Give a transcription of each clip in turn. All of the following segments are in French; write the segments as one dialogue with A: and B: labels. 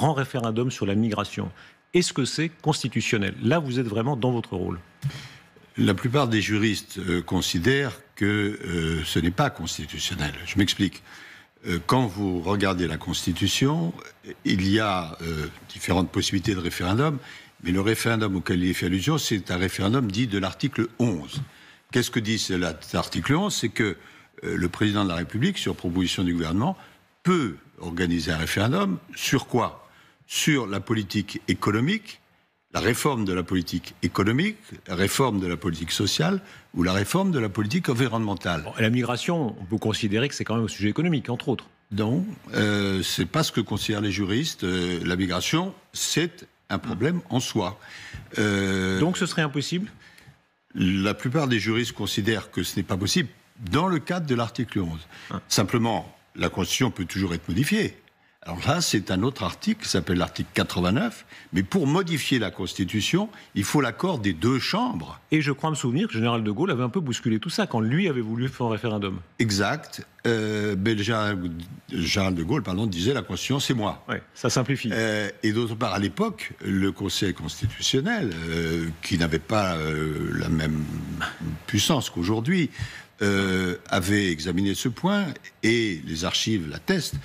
A: grand référendum sur la migration. Est-ce que c'est constitutionnel Là, vous êtes vraiment dans votre rôle. La plupart des juristes euh, considèrent que euh, ce n'est pas constitutionnel. Je m'explique. Euh, quand vous regardez la Constitution, il y a différentes possibilités de référendum, mais le référendum auquel il fait allusion, c'est un référendum dit de l'article 11. Qu'est-ce que dit cet article 11 C'est que le président de la République, sur proposition du gouvernement, peut organiser un référendum sur quoi sur la politique économique, la réforme de la politique économique, la réforme de la politique sociale ou la réforme de la politique environnementale. la migration, on peut considérer que c'est quand même un sujet économique, entre autres. Non, euh, ce n'est pas ce que considèrent les juristes. Euh, la migration, c'est un problème en soi. Euh, Donc ce serait impossible La plupart des juristes considèrent que ce n'est pas possible dans le cadre de l'article 11. Ah. Simplement, la Constitution peut toujours être modifiée. Alors là, c'est un autre article qui s'appelle l'article 89. Mais pour modifier la Constitution, il faut l'accord des deux chambres. Et je crois me souvenir que le général de Gaulle avait un peu bousculé tout ça quand lui avait voulu faire un référendum. Exact. Euh, ben, général, de Gaulle pardon, disait la Constitution, c'est moi. Oui, ça simplifie. Euh, et d'autre part, à l'époque, le Conseil constitutionnel, euh, qui n'avait pas euh, la même puissance qu'aujourd'hui, avait examiné ce point et les archives l'attestent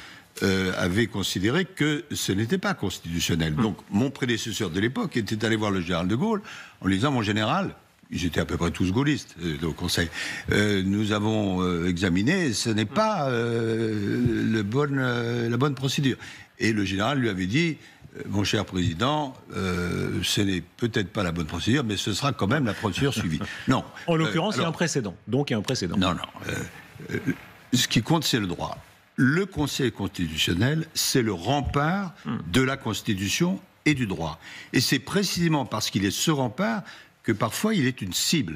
A: euh, avait considéré que ce n'était pas constitutionnel. Donc mon prédécesseur de l'époque était allé voir le général de Gaulle en lui disant, mon général, ils étaient à peu près tous gaullistes au euh, Conseil. Euh, nous avons examiné, ce n'est pas la bonne procédure. Et le général lui avait dit, mon cher président, ce n'est peut-être pas la bonne procédure, mais ce sera quand même la procédure suivie. Non. En l'occurrence, il y a un précédent. Donc il y a un précédent. Non, non. ce qui compte, c'est le droit le Conseil constitutionnel, c'est le rempart hmm. de la Constitution et du droit. Et c'est précisément parce qu'il est ce rempart que parfois il est une cible.